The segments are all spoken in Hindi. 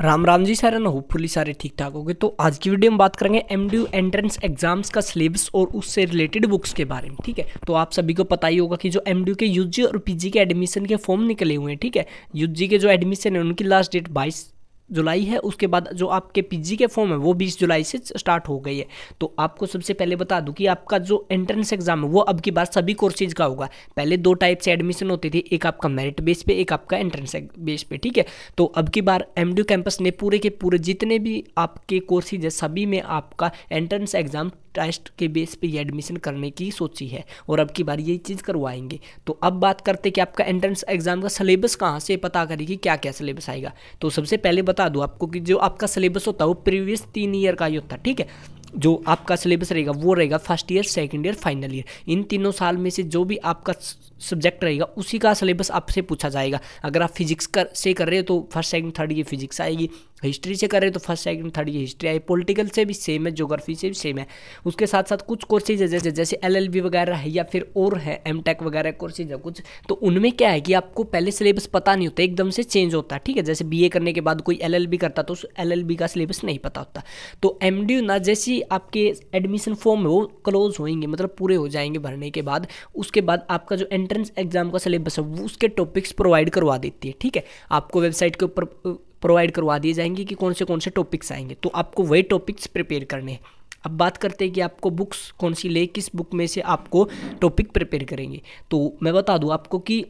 राम राम जी सर ना होपफुली सारे ठीक ठाक गए तो आज की वीडियो में बात करेंगे एम एंट्रेंस एग्जाम्स का सिलेबस और उससे रिलेटेड बुक्स के बारे में ठीक है तो आप सभी को पता ही होगा कि जो एम के यूजी और पीजी के एडमिशन के फॉर्म निकले हुए हैं ठीक है यूजी के जो एडमिशन है उनकी लास्ट डेट बाईस जुलाई है उसके बाद जो आपके पीजी के फॉर्म है वो 20 जुलाई से स्टार्ट हो गई है तो आपको सबसे पहले बता दूं कि आपका जो एंट्रेंस एग्जाम है वो अब की बार सभी कोर्सेज का होगा पहले दो टाइप से एडमिशन होती थी एक आपका मेरिट बेस पे एक आपका एंट्रेंस बेस पे ठीक है तो अब की बार एम कैंपस ने पूरे के पूरे जितने भी आपके कोर्सेज है सभी में आपका एंट्रेंस एग्जाम टेस्ट के बेस पे ये एडमिशन करने की सोची है और अब की बार ये चीज़ करवाएंगे तो अब बात करते कि आपका एंट्रेंस एग्ज़ाम का सिलेबस कहाँ से पता करेगी क्या क्या सिलेबस आएगा तो सबसे पहले बता दूँ आपको कि जो आपका सिलेबस होता है वो प्रीवियस तीन ईयर का ही होता है ठीक है जो आपका सिलेबस रहेगा वो रहेगा first year second year final year इन तीनों साल में से जो भी आपका सब्जेक्ट रहेगा उसी का सिलेबस आपसे पूछा जाएगा अगर आप फिजिक्स कर से कर रहे हो तो first second third year physics आएगी हिस्ट्री से कर रहे हो तो first second third year history आएगी पॉलिटिकल से भी सेम है जोग्राफी से भी सेम है उसके साथ साथ कुछ कोर्सेज है जैसे जैसे एल वगैरह है या फिर और है एम वगैरह कोर्सेज है कुछ तो उनमें क्या है कि आपको पहले सिलेबस पता नहीं होता एकदम से चेंज होता है ठीक है जैसे बी करने के बाद कोई एल करता तो उस एल का सिलेबस नहीं पता होता तो एम ना जैसी आपके एडमिशन फॉर्म है वो क्लोज होएंगे मतलब पूरे हो जाएंगे भरने के बाद उसके बाद आपका जो एंट्रेंस एग्जाम का सिलेबस है वो उसके टॉपिक्स प्रोवाइड करवा देती है ठीक है आपको वेबसाइट के ऊपर प्रोवाइड करवा दिए जाएंगे कि कौन से कौन से टॉपिक्स आएंगे तो आपको वही टॉपिक्स प्रिपेयर करने हैं अब बात करते हैं कि आपको बुक्स कौन सी ले किस बुक में से आपको टॉपिक प्रिपेयर करेंगे तो मैं बता दूँ आपको कि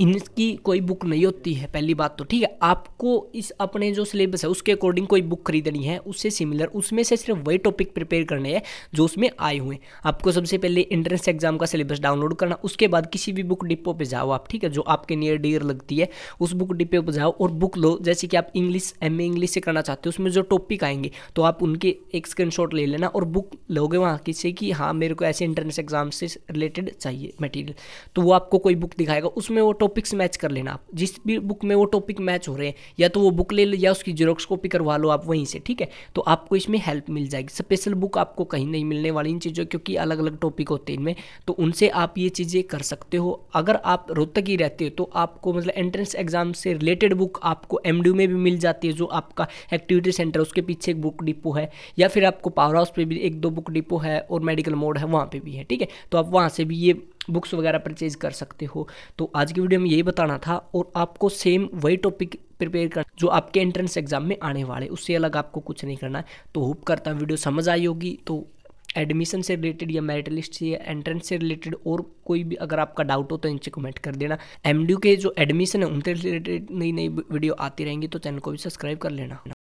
इनकी कोई बुक नहीं होती है पहली बात तो ठीक है आपको इस अपने जो सिलेबस है उसके अकॉर्डिंग कोई बुक खरीदनी है उससे सिमिलर उसमें से सिर्फ वही टॉपिक प्रिपेयर करने हैं जो उसमें आए हुए हैं आपको सबसे पहले एंट्रेंस एग्जाम का सिलेबस डाउनलोड करना उसके बाद किसी भी बुक डिपो पर जाओ आप ठीक है जो आपके नियर डियर लगती है उस बुक डिपो पर जाओ और बुक लो जैसे कि आप इंग्लिश एम इंग्लिश से करना चाहते हो उसमें जो टॉपिक आएंगे तो आप उनके एक स्क्रीन ले लेना और बुक लोगे वहाँ किसी की हाँ मेरे को ऐसे एंट्रेंस एग्जाम से रिलेटेड चाहिए मटेरियल तो वो आपको कोई बुक दिखाएगा उसमें वो टॉपिक्स मैच कर लेना आप जिस भी बुक में वो टॉपिक मैच हो रहे हैं या तो वो बुक ले लो या उसकी जीरोक्स कॉपी करवा लो आप वहीं से ठीक है तो आपको इसमें हेल्प मिल जाएगी स्पेशल बुक आपको कहीं नहीं मिलने वाली इन चीज़ों क्योंकि अलग अलग टॉपिक होते हैं इनमें तो उनसे आप ये चीज़ें कर सकते हो अगर आप रोहतक ही रहते हो तो आपको मतलब एंट्रेंस एग्जाम से रिलेटेड बुक आपको एम में भी मिल जाती है जो आपका एक्टिविटी सेंटर उसके पीछे एक बुक डिपो है या फिर आपको पावर हाउस पर भी एक दो बुक डिपो है और मेडिकल मोड है वहाँ पर भी है ठीक है तो आप वहाँ से भी ये बुक्स वगैरह परचेज कर सकते हो तो आज की वीडियो में यही बताना था और आपको सेम वही टॉपिक प्रिपेयर कर जो आपके एंट्रेंस एग्जाम में आने वाले उससे अलग आपको कुछ नहीं करना है तो होप करता हूँ वीडियो समझ आई होगी तो एडमिशन से रिलेटेड या मेरिट लिस्ट से या एंट्रेंस से रिलेटेड और कोई भी अगर आपका डाउट हो तो नीचे कमेंट कर देना एमडीयू के जो एडमिशन है उनसे रिलेटेड नई नई वीडियो आती रहेंगी तो चैनल को भी सब्सक्राइब कर लेना